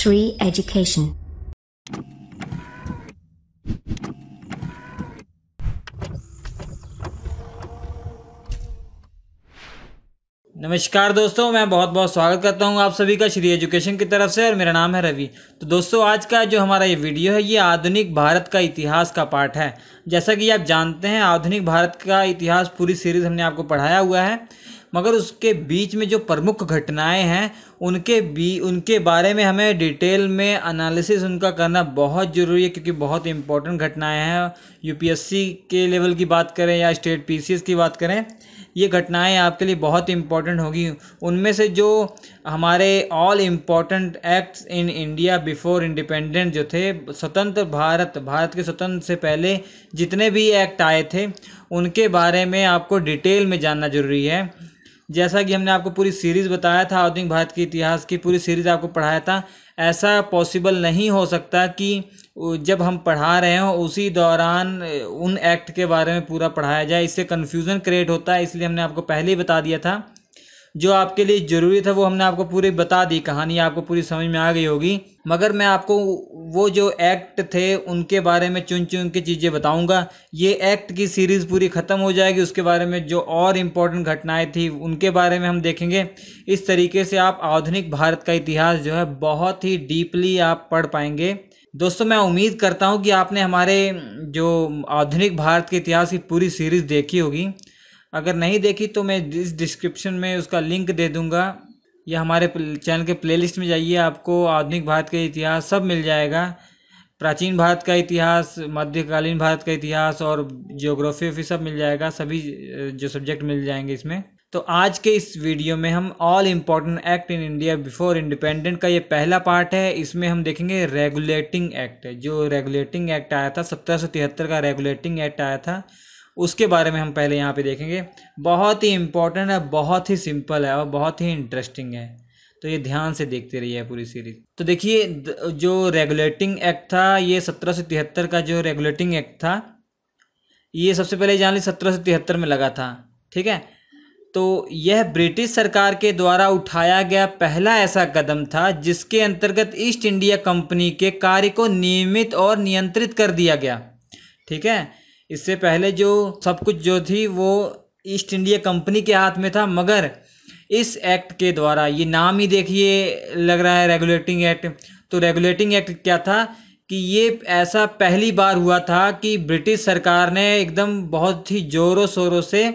Sri Education. नमस्कार दोस्तों मैं बहुत बहुत स्वागत करता हूं आप सभी का श्री एजुकेशन की तरफ से और मेरा नाम है रवि तो दोस्तों आज का जो हमारा ये वीडियो है ये आधुनिक भारत का इतिहास का पार्ट है जैसा कि आप जानते हैं आधुनिक भारत का इतिहास पूरी सीरीज़ हमने आपको पढ़ाया हुआ है मगर उसके बीच में जो प्रमुख घटनाएं हैं उनके बी उनके बारे में हमें डिटेल में एनालिसिस उनका करना बहुत ज़रूरी है क्योंकि बहुत इंपॉर्टेंट घटनाएं हैं यूपीएससी के लेवल की बात करें या स्टेट पीसीएस की बात करें ये घटनाएं आपके लिए बहुत इंपॉर्टेंट होगी उनमें से जो हमारे all important acts in India before independent जो थे स्वतंत्र भारत भारत के स्वतंत्र से पहले जितने भी एक्ट आए थे उनके बारे में आपको डिटेल में जानना ज़रूरी है जैसा कि हमने आपको पूरी सीरीज़ बताया था आधुनिक भारत के इतिहास की पूरी सीरीज़ आपको पढ़ाया था ऐसा पॉसिबल नहीं हो सकता कि जब हम पढ़ा रहे हों उसी दौरान उन एक्ट के बारे में पूरा पढ़ाया जाए इससे कन्फ्यूज़न क्रिएट होता है इसलिए हमने आपको पहले ही बता दिया था जो आपके लिए ज़रूरी था वो हमने आपको पूरी बता दी कहानी आपको पूरी समझ में आ गई होगी मगर मैं आपको वो जो एक्ट थे उनके बारे में चुन चुन के चीज़ें बताऊंगा ये एक्ट की सीरीज़ पूरी ख़त्म हो जाएगी उसके बारे में जो और इम्पोर्टेंट घटनाएं थी उनके बारे में हम देखेंगे इस तरीके से आप आधुनिक भारत का इतिहास जो है बहुत ही डीपली आप पढ़ पाएंगे दोस्तों मैं उम्मीद करता हूँ कि आपने हमारे जो आधुनिक भारत के इतिहास की पूरी सीरीज़ देखी होगी अगर नहीं देखी तो मैं इस डिस्क्रिप्शन में उसका लिंक दे दूंगा या हमारे चैनल के प्लेलिस्ट में जाइए आपको आधुनिक भारत का इतिहास सब मिल जाएगा प्राचीन भारत का इतिहास मध्यकालीन भारत का इतिहास और जियोग्राफी भी सब मिल जाएगा सभी जो सब्जेक्ट मिल जाएंगे इसमें तो आज के इस वीडियो में हम all important act in India before independent का ये पहला पार्ट है इसमें हम देखेंगे रेगुलेटिंग एक्ट जो रेगुलेटिंग एक्ट आया था सत्रह का रेगुलेटिंग एक्ट आया था उसके बारे में हम पहले यहाँ पे देखेंगे बहुत ही इम्पोर्टेंट है बहुत ही सिंपल है और बहुत ही इंटरेस्टिंग है तो ये ध्यान से देखते रहिए पूरी सीरीज तो देखिए जो रेगुलेटिंग एक्ट था ये सत्रह का जो रेगुलेटिंग एक्ट था ये सबसे पहले जान ली सत्रह में लगा था ठीक है तो यह ब्रिटिश सरकार के द्वारा उठाया गया पहला ऐसा कदम था जिसके अंतर्गत ईस्ट इंडिया कंपनी के कार्य को नियमित और नियंत्रित कर दिया गया ठीक है इससे पहले जो सब कुछ जो थी वो ईस्ट इंडिया कंपनी के हाथ में था मगर इस एक्ट के द्वारा ये नाम ही देखिए लग रहा है रेगुलेटिंग एक्ट तो रेगुलेटिंग एक्ट क्या था कि ये ऐसा पहली बार हुआ था कि ब्रिटिश सरकार ने एकदम बहुत ही ज़ोरों शोरों से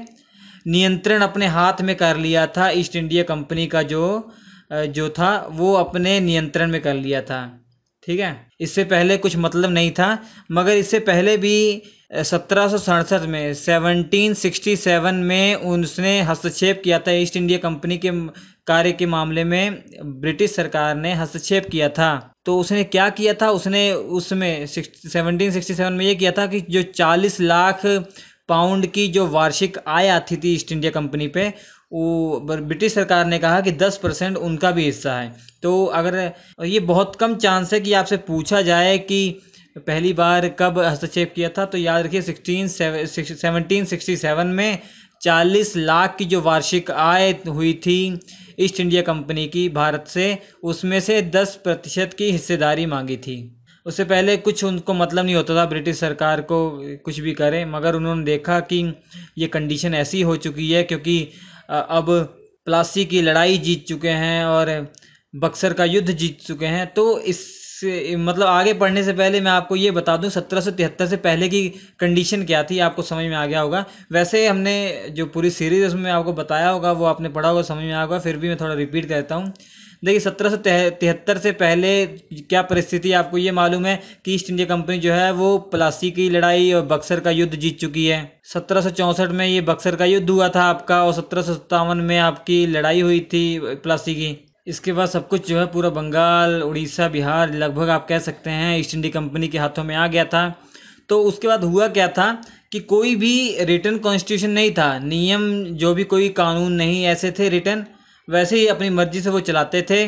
नियंत्रण अपने हाथ में कर लिया था ईस्ट इंडिया कंपनी का जो जो था वो अपने नियंत्रण में कर लिया था ठीक है इससे पहले कुछ मतलब नहीं था मगर इससे पहले भी सत्रह में 1767 में उसने हस्तक्षेप किया था ईस्ट इंडिया कंपनी के कार्य के मामले में ब्रिटिश सरकार ने हस्तक्षेप किया था तो उसने क्या किया था उसने उसमें सेवनटीन सिक्सटी सेवन में ये किया था कि जो चालीस लाख पाउंड की जो वार्षिक आय आती थी ईस्ट इंडिया कंपनी पे वो ब्रिटिश सरकार ने कहा कि दस परसेंट उनका भी हिस्सा है तो अगर ये बहुत कम चांस है कि आपसे पूछा जाए कि पहली बार कब हस्तक्षेप किया था तो याद रखिए सिक्सटीन सेवनटीन सिक्सटी सेवन में चालीस लाख की जो वार्षिक आय हुई थी ईस्ट इंडिया कंपनी की भारत से उसमें से दस प्रतिशत की हिस्सेदारी मांगी थी उससे पहले कुछ उनको मतलब नहीं होता था ब्रिटिश सरकार को कुछ भी करें मगर उन्होंने देखा कि ये कंडीशन ऐसी हो चुकी है क्योंकि अब प्लासी की लड़ाई जीत चुके हैं और बक्सर का युद्ध जीत चुके हैं तो इस से मतलब आगे पढ़ने से पहले मैं आपको ये बता दूं सत्रह सौ तिहत्तर से पहले की कंडीशन क्या थी आपको समझ में आ गया होगा वैसे हमने जो पूरी सीरीज़ उसमें आपको बताया होगा वो आपने पढ़ा होगा समझ में आ होगा फिर भी मैं थोड़ा रिपीट करता हूँ देखिए सत्रह सौ तिहत्तर से पहले क्या परिस्थिति आपको ये मालूम है कि ईस्ट इंडिया कंपनी जो है वो प्लासी की लड़ाई और बक्सर का युद्ध जीत चुकी है सत्रह में ये बक्सर का युद्ध हुआ था आपका और सत्रह में आपकी लड़ाई हुई थी प्लासी की इसके बाद सब कुछ जो है पूरा बंगाल उड़ीसा बिहार लगभग आप कह सकते हैं ईस्ट इंडिया कंपनी के हाथों में आ गया था तो उसके बाद हुआ क्या था कि कोई भी रिटर्न कॉन्स्टिट्यूशन नहीं था नियम जो भी कोई कानून नहीं ऐसे थे रिटर्न वैसे ही अपनी मर्जी से वो चलाते थे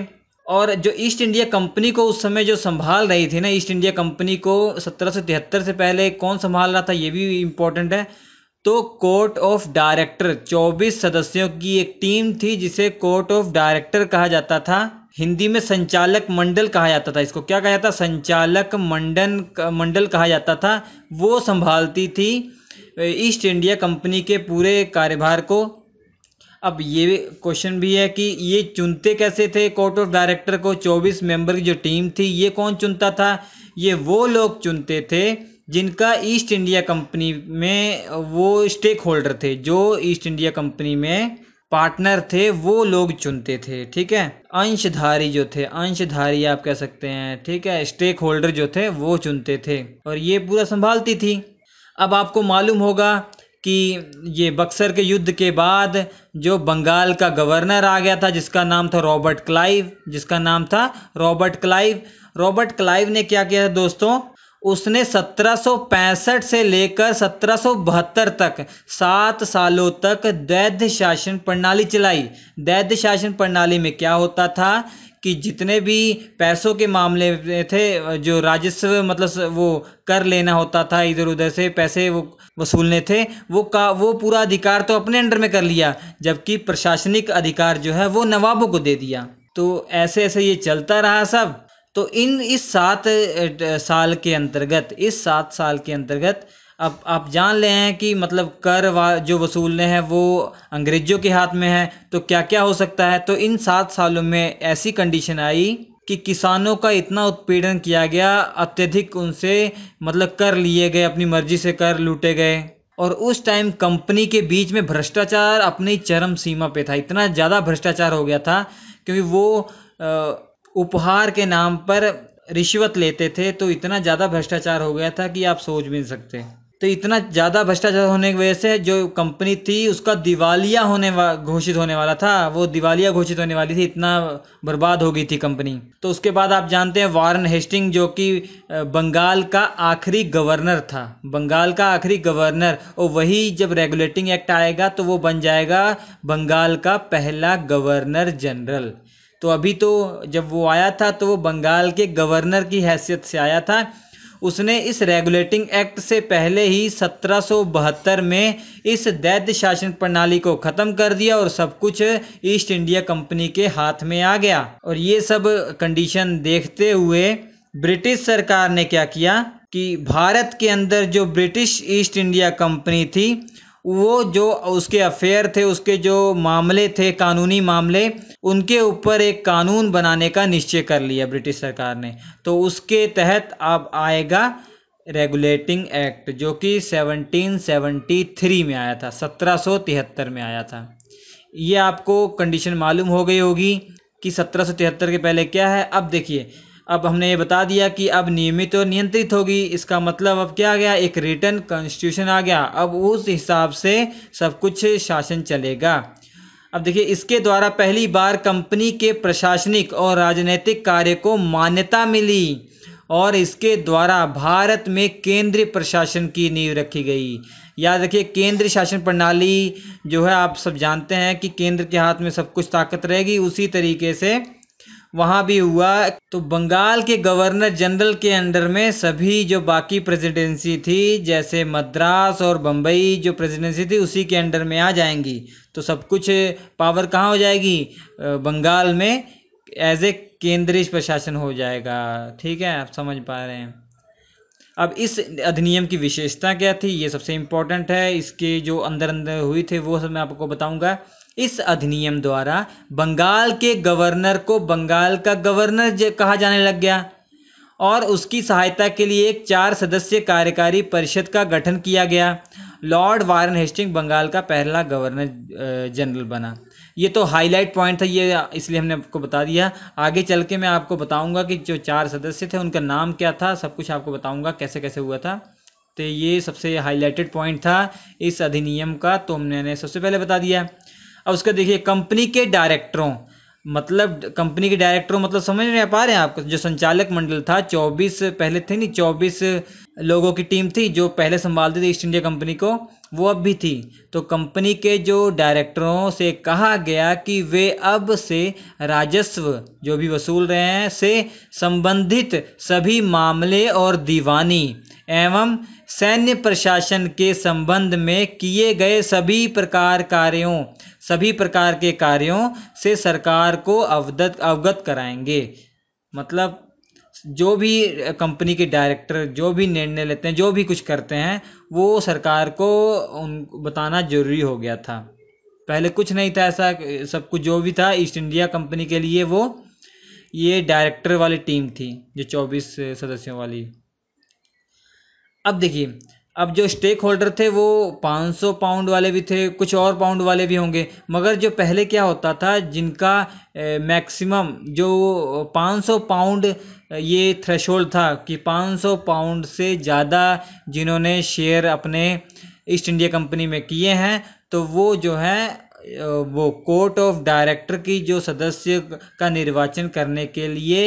और जो ईस्ट इंडिया कंपनी को उस समय जो संभाल रही थी ना ईस्ट इंडिया कंपनी को सत्रह से पहले कौन संभाल रहा था ये भी इम्पोर्टेंट है तो कोर्ट ऑफ डायरेक्टर 24 सदस्यों की एक टीम थी जिसे कोर्ट ऑफ डायरेक्टर कहा जाता था हिंदी में संचालक मंडल कहा जाता था इसको क्या कहा जाता संचालक मंडन मंडल कहा जाता था वो संभालती थी ईस्ट इंडिया कंपनी के पूरे कार्यभार को अब ये क्वेश्चन भी है कि ये चुनते कैसे थे कोर्ट ऑफ डायरेक्टर को 24 मेंबर की जो टीम थी ये कौन चुनता था ये वो लोग चुनते थे जिनका ईस्ट इंडिया कंपनी में वो स्टेक होल्डर थे जो ईस्ट इंडिया कंपनी में पार्टनर थे वो लोग चुनते थे ठीक है अंशधारी जो थे अंशधारी आप कह सकते हैं ठीक है स्टेक होल्डर जो थे वो चुनते थे और ये पूरा संभालती थी अब आपको मालूम होगा कि ये बक्सर के युद्ध के बाद जो बंगाल का गवर्नर आ गया था जिसका नाम था रॉबर्ट क्लाइव जिसका नाम था रॉबर्ट क्लाइव रॉबर्ट क्लाइव ने क्या किया था दोस्तों उसने 1765 से लेकर सत्रह तक सात सालों तक दैध शासन प्रणाली चलाई दैध शासन प्रणाली में क्या होता था कि जितने भी पैसों के मामले थे जो राजस्व मतलब वो कर लेना होता था इधर उधर से पैसे वो वसूलने थे वो का वो पूरा अधिकार तो अपने अंडर में कर लिया जबकि प्रशासनिक अधिकार जो है वो नवाबों को दे दिया तो ऐसे ऐसे ये चलता रहा सब तो इन इस सात साल के अंतर्गत इस सात साल के अंतर्गत अब आप जान ले हैं कि मतलब कर जो वसूलने हैं वो अंग्रेज़ों के हाथ में है तो क्या क्या हो सकता है तो इन सात सालों में ऐसी कंडीशन आई कि किसानों का इतना उत्पीड़न किया गया अत्यधिक उनसे मतलब कर लिए गए अपनी मर्जी से कर लूटे गए और उस टाइम कंपनी के बीच में भ्रष्टाचार अपनी चरम सीमा पे था इतना ज़्यादा भ्रष्टाचार हो गया था क्योंकि वो आ, उपहार के नाम पर रिश्वत लेते थे तो इतना ज़्यादा भ्रष्टाचार हो गया था कि आप सोच भी नहीं सकते तो इतना ज़्यादा भ्रष्टाचार होने की वजह से जो कंपनी थी उसका दिवालिया होने वा घोषित होने वाला था वो दिवालिया घोषित होने वाली थी इतना बर्बाद हो गई थी कंपनी तो उसके बाद आप जानते हैं वारन हेस्टिंग जो कि बंगाल का आखिरी गवर्नर था बंगाल का आखिरी गवर्नर और वही जब रेगुलेटिंग एक्ट आएगा तो वो बन जाएगा बंगाल का पहला गवर्नर जनरल तो अभी तो जब वो आया था तो वो बंगाल के गवर्नर की हैसियत से आया था उसने इस रेगुलेटिंग एक्ट से पहले ही सत्रह में इस दैत्य शासन प्रणाली को ख़त्म कर दिया और सब कुछ ईस्ट इंडिया कंपनी के हाथ में आ गया और ये सब कंडीशन देखते हुए ब्रिटिश सरकार ने क्या किया कि भारत के अंदर जो ब्रिटिश ईस्ट इंडिया कंपनी थी वो जो उसके अफेयर थे उसके जो मामले थे कानूनी मामले उनके ऊपर एक कानून बनाने का निश्चय कर लिया ब्रिटिश सरकार ने तो उसके तहत अब आएगा रेगुलेटिंग एक्ट जो कि 1773 में आया था 1773 में आया था ये आपको कंडीशन मालूम हो गई होगी कि 1773 के पहले क्या है अब देखिए अब हमने ये बता दिया कि अब नियमित और नियंत्रित होगी इसका मतलब अब क्या आ गया एक रिटर्न कॉन्स्टिट्यूशन आ गया अब उस हिसाब से सब कुछ शासन चलेगा अब देखिए इसके द्वारा पहली बार कंपनी के प्रशासनिक और राजनीतिक कार्य को मान्यता मिली और इसके द्वारा भारत में केंद्रीय प्रशासन की नींव रखी गई याद रखिए केंद्र शासन प्रणाली जो है आप सब जानते हैं कि केंद्र के हाथ में सब कुछ ताकत रहेगी उसी तरीके से वहाँ भी हुआ तो बंगाल के गवर्नर जनरल के अंडर में सभी जो बाकी प्रेसिडेंसी थी जैसे मद्रास और बम्बई जो प्रेसिडेंसी थी उसी के अंडर में आ जाएंगी तो सब कुछ पावर कहाँ हो जाएगी बंगाल में एज ए केंद्रीय प्रशासन हो जाएगा ठीक है आप समझ पा रहे हैं अब इस अधिनियम की विशेषता क्या थी ये सबसे इम्पोर्टेंट है इसके जो अंदर अंदर हुई थे वो सब मैं आपको बताऊंगा इस अधिनियम द्वारा बंगाल के गवर्नर को बंगाल का गवर्नर कहा जाने लग गया और उसकी सहायता के लिए एक चार सदस्य कार्यकारी परिषद का गठन किया गया लॉर्ड वारन हेस्टिंग बंगाल का पहला गवर्नर जनरल बना ये तो हाईलाइट पॉइंट था ये इसलिए हमने आपको बता दिया आगे चल के मैं आपको बताऊंगा कि जो चार सदस्य थे उनका नाम क्या था सब कुछ आपको बताऊंगा कैसे कैसे हुआ था तो ये सबसे हाईलाइटेड पॉइंट था इस अधिनियम का तो मैंने सबसे पहले बता दिया अब उसका देखिए कंपनी के डायरेक्टरों मतलब कंपनी के डायरेक्टरों मतलब समझ नहीं आ पा रहे हैं आपको जो संचालक मंडल था चौबीस पहले थे नहीं चौबीस लोगों की टीम थी जो पहले संभालती थी ईस्ट इंडिया कंपनी को वो अब भी थी तो कंपनी के जो डायरेक्टरों से कहा गया कि वे अब से राजस्व जो भी वसूल रहे हैं से संबंधित सभी मामले और दीवानी एवं सैन्य प्रशासन के संबंध में किए गए सभी प्रकार कार्यों सभी प्रकार के कार्यों से सरकार को अवगत अवगत कराएंगे मतलब जो भी कंपनी के डायरेक्टर जो भी निर्णय लेते हैं जो भी कुछ करते हैं वो सरकार को उन बताना जरूरी हो गया था पहले कुछ नहीं था ऐसा सब कुछ जो भी था ईस्ट इंडिया कंपनी के लिए वो ये डायरेक्टर वाली टीम थी जो चौबीस सदस्यों वाली अब देखिए अब जो स्टेक होल्डर थे वो 500 पाउंड वाले भी थे कुछ और पाउंड वाले भी होंगे मगर जो पहले क्या होता था जिनका मैक्सिमम जो 500 पाउंड ये थ्रेश था कि 500 पाउंड से ज़्यादा जिन्होंने शेयर अपने ईस्ट इंडिया कंपनी में किए हैं तो वो जो है वो कोर्ट ऑफ डायरेक्टर की जो सदस्य का निर्वाचन करने के लिए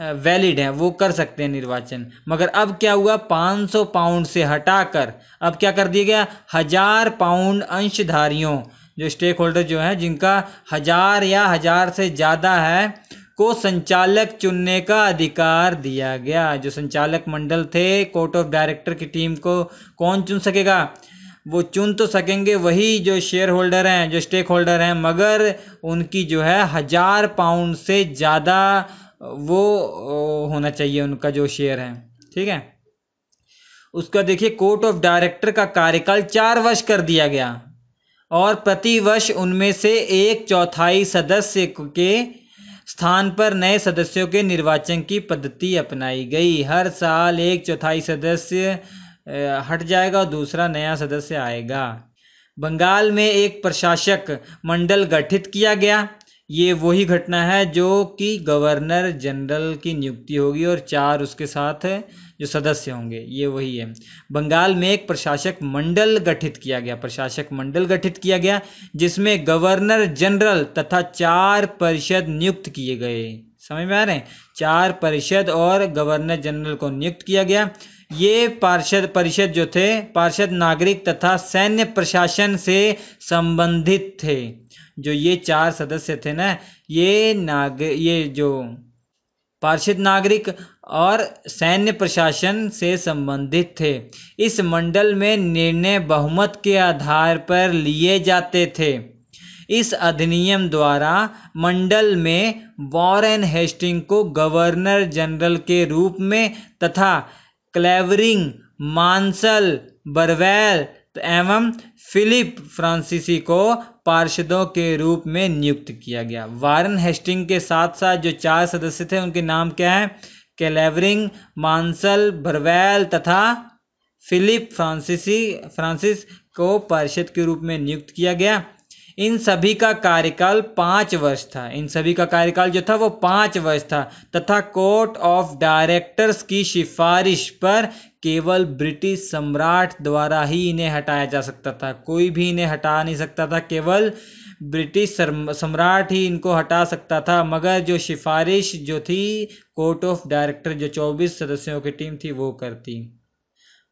वैलिड है वो कर सकते हैं निर्वाचन मगर अब क्या हुआ 500 पाउंड से हटाकर अब क्या कर दिया गया हज़ार पाउंड अंशधारियों जो स्टेक होल्डर जो हैं जिनका हज़ार या हज़ार से ज़्यादा है को संचालक चुनने का अधिकार दिया गया जो संचालक मंडल थे कोर्ट ऑफ डायरेक्टर की टीम को कौन चुन सकेगा वो चुन तो सकेंगे वही जो शेयर होल्डर हैं जो स्टेक होल्डर हैं मगर उनकी जो है हज़ार पाउंड से ज़्यादा वो होना चाहिए उनका जो शेयर है ठीक है उसका देखिए कोर्ट ऑफ डायरेक्टर का कार्यकाल चार वर्ष कर दिया गया और प्रति वर्ष उनमें से एक चौथाई सदस्य के स्थान पर नए सदस्यों के निर्वाचन की पद्धति अपनाई गई हर साल एक चौथाई सदस्य हट जाएगा और दूसरा नया सदस्य आएगा बंगाल में एक प्रशासक मंडल गठित किया गया ये वही घटना है जो कि गवर्नर जनरल की नियुक्ति होगी और चार उसके साथ जो सदस्य होंगे ये वही है बंगाल में एक प्रशासक मंडल गठित किया गया प्रशासक मंडल गठित किया गया जिसमें गवर्नर जनरल तथा चार परिषद नियुक्त किए गए समझ में आ रहे हैं चार परिषद और गवर्नर जनरल को नियुक्त किया गया ये पार्षद परिषद जो थे पार्षद नागरिक तथा सैन्य प्रशासन से संबंधित थे जो ये चार सदस्य थे ना ये नाग ये जो पार्षद नागरिक और सैन्य प्रशासन से संबंधित थे इस मंडल में निर्णय बहुमत के आधार पर लिए जाते थे इस अधिनियम द्वारा मंडल में वॉरेन हेस्टिंग को गवर्नर जनरल के रूप में तथा क्लेवरिंग मानसल बरवेल एवं फिलिप फ्रांसीसी को पार्षदों के रूप में नियुक्त किया गया वारन हेस्टिंग के साथ साथ जो चार सदस्य थे उनके नाम क्या हैं कैलेवरिंग मानसल भरवेल तथा फिलिप फ्रांसिसी फ्रांसिस को पार्षद के रूप में नियुक्त किया गया इन सभी का कार्यकाल पाँच वर्ष था इन सभी का कार्यकाल जो था वो पाँच वर्ष था तथा कोर्ट ऑफ डायरेक्टर्स की सिफारिश पर केवल ब्रिटिश सम्राट द्वारा ही इन्हें हटाया जा सकता था कोई भी इन्हें हटा नहीं सकता था केवल ब्रिटिश सम्राट ही इनको हटा सकता था मगर जो सिफारिश जो थी कोर्ट ऑफ डायरेक्टर जो चौबीस सदस्यों की टीम थी वो करती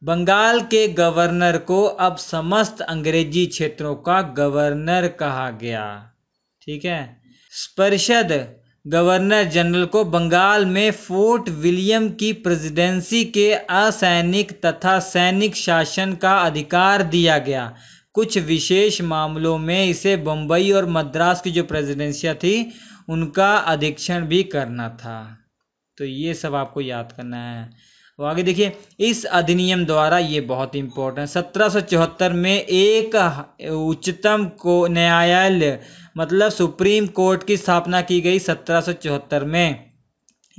बंगाल के गवर्नर को अब समस्त अंग्रेजी क्षेत्रों का गवर्नर कहा गया ठीक है परिषद गवर्नर जनरल को बंगाल में फोर्ट विलियम की प्रेसिडेंसी के असैनिक तथा सैनिक शासन का अधिकार दिया गया कुछ विशेष मामलों में इसे बम्बई और मद्रास की जो प्रेसिडेंसियाँ थी उनका अधीक्षण भी करना था तो ये सब आपको याद करना है वो तो आगे देखिए इस अधिनियम द्वारा ये बहुत इंपॉर्टेंट सत्रह में एक उच्चतम को न्यायालय मतलब सुप्रीम कोर्ट की स्थापना की गई सत्रह में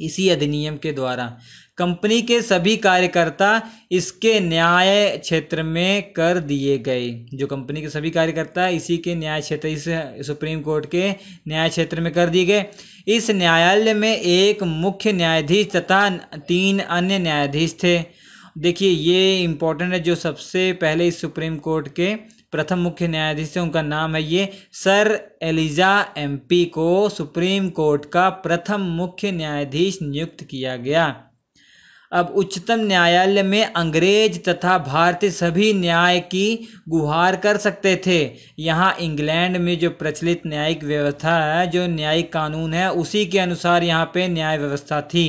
इसी अधिनियम के द्वारा कंपनी के सभी कार्यकर्ता इसके न्याय क्षेत्र में कर दिए गए जो कंपनी के सभी कार्यकर्ता इसी के न्याय क्षेत्र इस सुप्रीम कोर्ट के न्याय क्षेत्र में कर दिए गए इस न्यायालय में एक मुख्य न्यायाधीश तथा तीन अन्य न्यायाधीश थे देखिए ये इम्पोर्टेंट है जो सबसे पहले इस सुप्रीम कोर्ट के प्रथम मुख्य न्यायाधीश थे उनका नाम है ये सर एलिजा एमपी को सुप्रीम कोर्ट का प्रथम मुख्य न्यायाधीश नियुक्त किया गया अब उच्चतम न्यायालय में अंग्रेज तथा भारतीय सभी न्याय की गुहार कर सकते थे यहाँ इंग्लैंड में जो प्रचलित न्यायिक व्यवस्था है जो न्यायिक कानून है उसी के अनुसार यहाँ पे न्याय व्यवस्था थी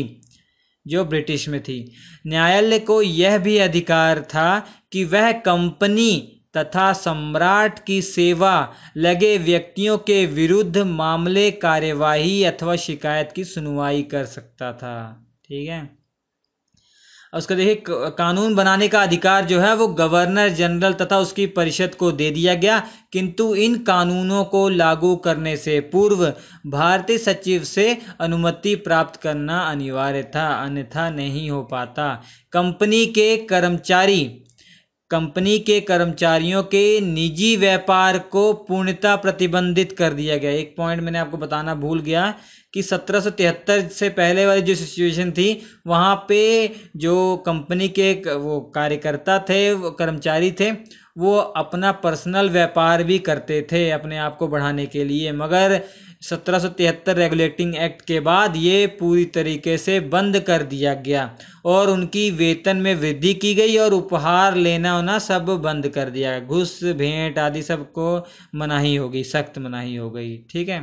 जो ब्रिटिश में थी न्यायालय को यह भी अधिकार था कि वह कंपनी तथा सम्राट की सेवा लगे व्यक्तियों के विरुद्ध मामले कार्यवाही अथवा शिकायत की सुनवाई कर सकता था ठीक है उसका देखिए कानून बनाने का अधिकार जो है वो गवर्नर जनरल तथा उसकी परिषद को दे दिया गया किंतु इन कानूनों को लागू करने से पूर्व भारतीय सचिव से अनुमति प्राप्त करना अनिवार्य था अन्यथा नहीं हो पाता कंपनी के कर्मचारी कंपनी के कर्मचारियों के निजी व्यापार को पूर्णतः प्रतिबंधित कर दिया गया एक पॉइंट मैंने आपको बताना भूल गया कि सत्रह से पहले वाली जो सिचुएशन थी वहाँ पे जो कंपनी के वो कार्यकर्ता थे वो कर्मचारी थे वो अपना पर्सनल व्यापार भी करते थे अपने आप को बढ़ाने के लिए मगर सत्रह रेगुलेटिंग एक्ट के बाद ये पूरी तरीके से बंद कर दिया गया और उनकी वेतन में वृद्धि की गई और उपहार लेना होना सब बंद कर दिया गया घुस भेंट आदि सबको मनाही हो गई सख्त मनाही हो गई ठीक है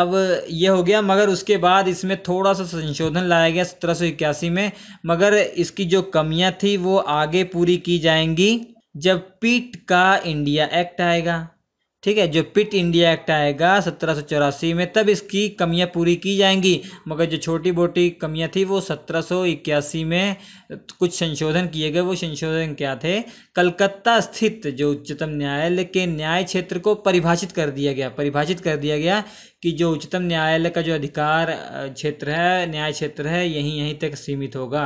अब यह हो गया मगर उसके बाद इसमें थोड़ा सा संशोधन लाया गया सत्रह में मगर इसकी जो कमियां थी वो आगे पूरी की जाएंगी जब पीट का इंडिया एक्ट आएगा ठीक है जो पिट इंडिया एक्ट आएगा सत्रह सौ चौरासी में तब इसकी कमियां पूरी की जाएंगी मगर जो छोटी मोटी कमियां थी वो सत्रह सौ इक्यासी में कुछ संशोधन किए गए वो संशोधन क्या थे कलकत्ता स्थित जो उच्चतम न्यायालय के न्याय क्षेत्र को परिभाषित कर दिया गया परिभाषित कर दिया गया कि जो उच्चतम न्यायालय का जो अधिकार क्षेत्र है न्याय क्षेत्र है यहीं यहीं तक सीमित होगा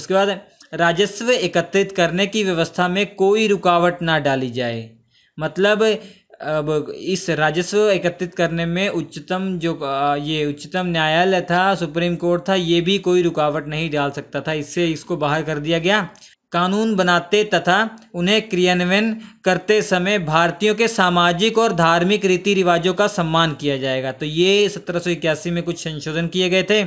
उसके बाद राजस्व एकत्रित करने की व्यवस्था में कोई रुकावट ना डाली जाए मतलब अब इस राजस्व एकत्रित करने में उच्चतम जो ये उच्चतम न्यायालय था सुप्रीम कोर्ट था ये भी कोई रुकावट नहीं डाल सकता था इससे इसको बाहर कर दिया गया कानून बनाते तथा उन्हें क्रियान्वयन करते समय भारतीयों के सामाजिक और धार्मिक रीति रिवाजों का सम्मान किया जाएगा तो ये सत्रह में कुछ संशोधन किए गए थे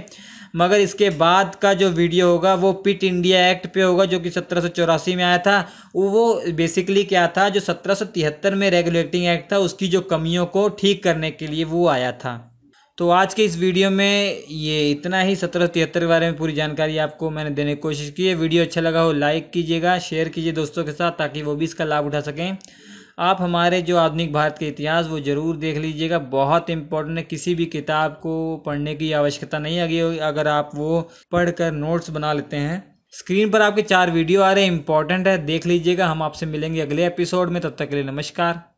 मगर इसके बाद का जो वीडियो होगा वो पिट इंडिया एक्ट पे होगा जो कि सत्रह में आया था वो बेसिकली क्या था जो सत्रह में रेगुलेटिंग एक्ट था उसकी जो कमियों को ठीक करने के लिए वो आया था तो आज के इस वीडियो में ये इतना ही सत्रह तिहत्तर के बारे में पूरी जानकारी आपको मैंने देने की कोशिश की है वीडियो अच्छा लगा हो लाइक कीजिएगा शेयर कीजिए दोस्तों के साथ ताकि वो भी इसका लाभ उठा सकें आप हमारे जो आधुनिक भारत के इतिहास वो ज़रूर देख लीजिएगा बहुत इंपॉर्टेंट है किसी भी किताब को पढ़ने की आवश्यकता नहीं आ गई अगर आप वो पढ़कर नोट्स बना लेते हैं स्क्रीन पर आपके चार वीडियो आ रहे हैं इंपॉर्टेंट है देख लीजिएगा हम आपसे मिलेंगे अगले एपिसोड में तब तक के लिए नमस्कार